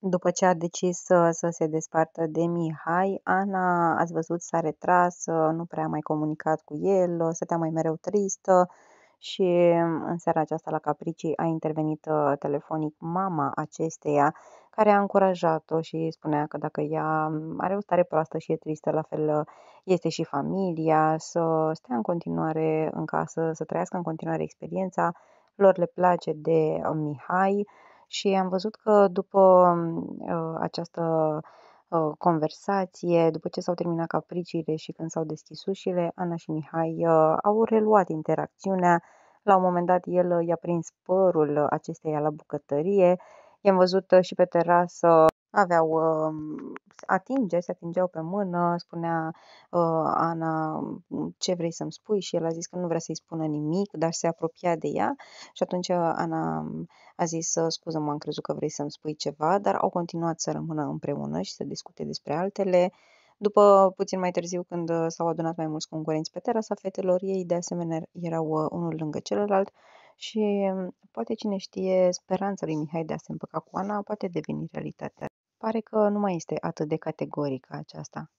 După ce a decis să uh, să se despartă de Mihai, Ana, ați văzut, s-a retras, uh, nu prea a mai comunicat cu el, uh, stătea mai mereu tristă și mm, în seara aceasta la Capricii a intervenit telefonic mama acesteia, care a încurajat-o și spunea că dacă ea mm, are o stare proastă și e tristă, la fel este și familia, să stea în continuare în casă, să trăiască în continuare experiența, lor le place de Mihai, și am văzut că după mm, ă, această ă, conversație, după ce s-au terminat capriciile și când s-au deschis ușile, Ana și Mihai ă, au reluat interacțiunea. La un moment dat el i-a prins părul acesteia la bucătărie I-am văzut uh, și pe terasă, aveau, um, atinge, se atingeau pe mână, spunea uh, Ana um, ce vrei să-mi spui și el a zis că nu vrea să-i spună nimic, dar se apropia de ea și atunci uh, Ana um, a zis, scuză mă am crezut că vrei să-mi spui ceva, dar au continuat să rămână împreună și să discute despre altele. După puțin mai târziu, când s-au adunat mai mulți concurenți pe terasa fetelor, ei de asemenea erau unul lângă celălalt și mm, poate cine știe, speranța lui Mihai de a se împăca cu Ana poate deveni realitate. Pare că nu mai este atât de categorică aceasta.